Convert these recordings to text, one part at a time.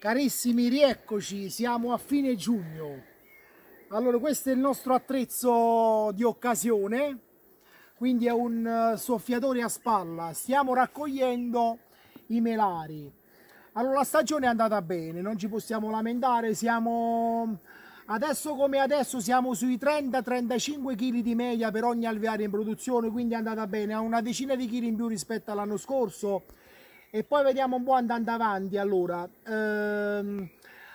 Carissimi, rieccoci, siamo a fine giugno. Allora, questo è il nostro attrezzo di occasione, quindi è un eh, soffiatore a spalla. Stiamo raccogliendo i melari. Allora, la stagione è andata bene, non ci possiamo lamentare, siamo... Adesso come adesso siamo sui 30-35 kg di media per ogni alveare in produzione, quindi è andata bene, ha una decina di kg in più rispetto all'anno scorso e poi vediamo un po' andando avanti allora ehm,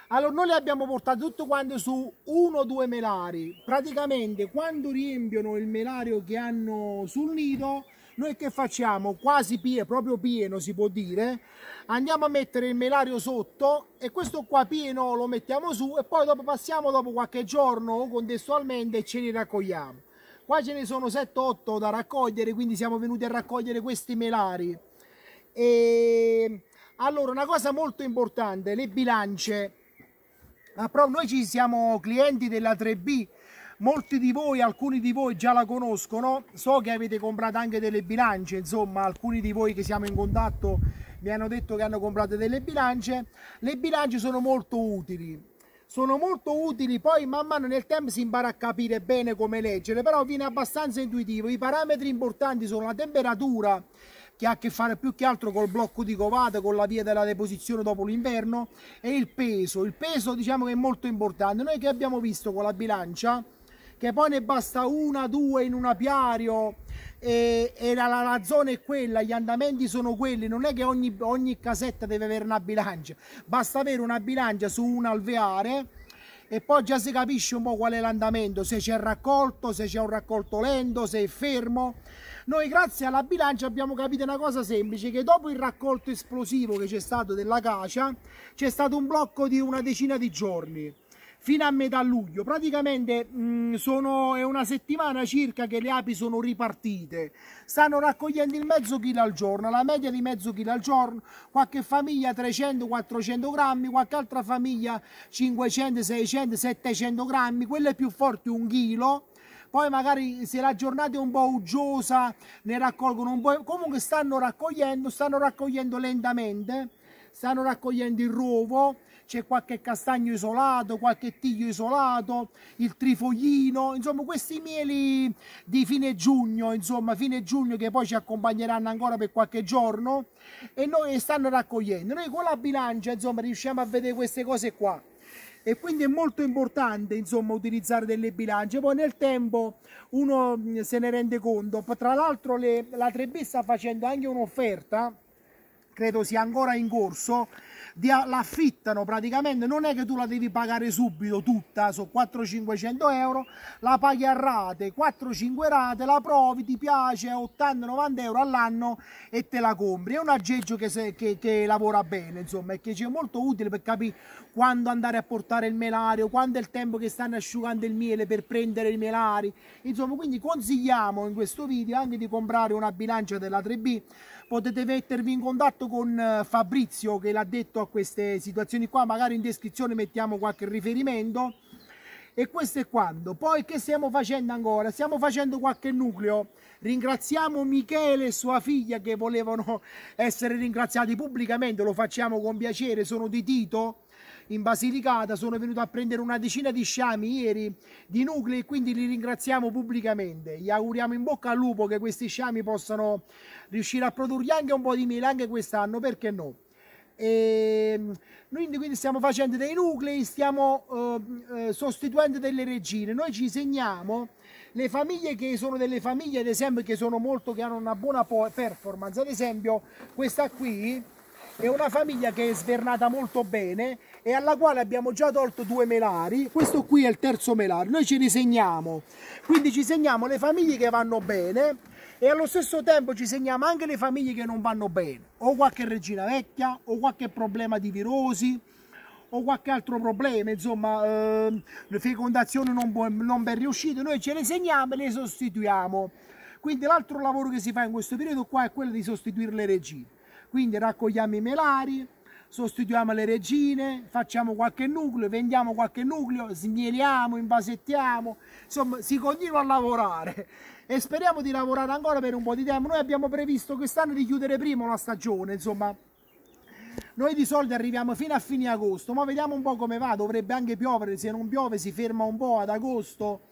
allora noi le abbiamo portate tutte quante su uno o due melari praticamente quando riempiono il melario che hanno sul nido noi che facciamo quasi pieno proprio pieno si può dire andiamo a mettere il melario sotto e questo qua pieno lo mettiamo su e poi dopo passiamo dopo qualche giorno contestualmente e ce li raccogliamo qua ce ne sono 7-8 da raccogliere quindi siamo venuti a raccogliere questi melari e ehm, allora, una cosa molto importante, le bilance. Ah, noi ci siamo clienti della 3B, molti di voi, alcuni di voi già la conoscono, so che avete comprato anche delle bilance, insomma alcuni di voi che siamo in contatto mi hanno detto che hanno comprato delle bilance, le bilance sono molto utili, sono molto utili, poi man mano nel tempo si impara a capire bene come leggere, però viene abbastanza intuitivo, i parametri importanti sono la temperatura, che ha a che fare più che altro col blocco di covate, con la via della deposizione dopo l'inverno e il peso. Il peso diciamo che è molto importante. Noi che abbiamo visto con la bilancia, che poi ne basta una, due in un apiario e, e la, la, la, zona è quella, gli andamenti sono quelli, non è che ogni, ogni casetta deve avere una bilancia, basta avere una bilancia su un alveare e poi già si capisce un po' qual è l'andamento, se c'è raccolto, se c'è un raccolto lento, se è fermo noi grazie alla bilancia abbiamo capito una cosa semplice, che dopo il raccolto esplosivo che c'è stato dell'acacia, c'è stato un blocco di una decina di giorni fino a metà luglio. Praticamente mh, mm, sono, è una settimana circa che le api sono ripartite. Stanno raccogliendo il mezzo chilo al giorno, la media di mezzo chilo al giorno, qualche famiglia 300-400 grammi, qualche altra famiglia 500-600-700 grammi, quelle più forti un chilo poi magari se la giornata è un po' uggiosa ne raccolgono un po', comunque stanno raccogliendo, stanno raccogliendo lentamente, stanno raccogliendo il rovo, c'è qualche castagno isolato, qualche tiglio isolato, il trifoglino, insomma questi mieli di fine giugno, insomma fine giugno che poi ci accompagneranno ancora per qualche giorno e noi stanno raccogliendo. Noi con la bilancia insomma riusciamo a vedere queste cose qua e quindi è molto importante insomma utilizzare delle bilance poi nel tempo uno mm, se ne rende conto tra l'altro la 3B sta facendo anche un'offerta credo sia ancora in corso, l'affittano praticamente, non è che tu la devi pagare subito tutta, sono 400-500 euro, la paghi a rate, 4-5 rate, la provi, ti piace, 80-90 euro all'anno e te la compri. È un aggeggio che, se, che, che lavora bene, insomma, e che ci è molto utile per capire quando andare a portare il melario, quando è il tempo che stanno asciugando il miele per prendere i melari. Insomma, quindi consigliamo in questo video anche di comprare una bilancia della 3B, potete mettervi in contatto contatto con eh, Fabrizio che l'ha detto a queste situazioni qua, magari in descrizione mettiamo qualche riferimento e questo è quando. Poi che stiamo facendo ancora? Stiamo facendo qualche nucleo. Ringraziamo Michele e sua figlia che volevano essere ringraziati pubblicamente, lo facciamo con piacere, sono di Tito in Basilicata, sono venuto a prendere una decina di sciami ieri di nuclei e quindi li ringraziamo pubblicamente. Gli auguriamo in bocca al lupo che questi sciami possano riuscire a produrre anche un po' di miele anche quest'anno, perché no? E ehm, noi quindi stiamo facendo dei nuclei, stiamo eh, eh, sostituendo delle regine. Noi ci segniamo le famiglie che sono delle famiglie, ad esempio, che sono molto, che hanno una buona performance. Ad esempio, questa qui è una famiglia che è svernata molto bene e alla quale abbiamo già tolto due melari questo qui è il terzo melare noi ci disegniamo quindi ci segniamo le famiglie che vanno bene e allo stesso tempo ci segniamo anche le famiglie che non vanno bene, o qualche regina vecchia, o qualche problema di virosi, o qualche altro problema, insomma, eh, fecondazione non, non ben riuscita, noi ce le segniamo e le sostituiamo. Quindi l'altro lavoro che si fa in questo periodo qua è quello di sostituire le regine. Quindi raccogliamo i melari, sostituiamo le regine, facciamo qualche nucleo, vendiamo qualche nucleo, smieliamo, invasettiamo, insomma si continua a lavorare e speriamo di lavorare ancora per un po' di tempo. Noi abbiamo previsto quest'anno di chiudere prima la stagione, insomma noi di solito arriviamo fino a fine agosto, ma vediamo un po' come va, dovrebbe anche piovere, se non piove si ferma un po' ad agosto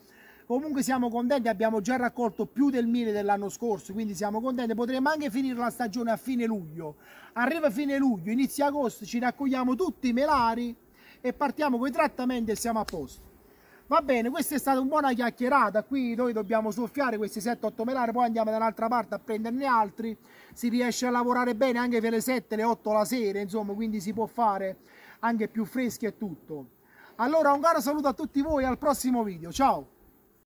comunque siamo contenti abbiamo già raccolto più del 1000 dell'anno scorso quindi siamo contenti potremmo anche finire la stagione a fine luglio arriva fine luglio inizio agosto ci raccogliamo tutti i melari e partiamo con i trattamenti e siamo a posto va bene questa è stata una buona chiacchierata qui noi dobbiamo soffiare questi 7-8 melari poi andiamo da un'altra parte a prenderne altri si riesce a lavorare bene anche per le 7 le 8 la sera insomma quindi si può fare anche più freschi e tutto allora un caro saluto a tutti voi al prossimo video ciao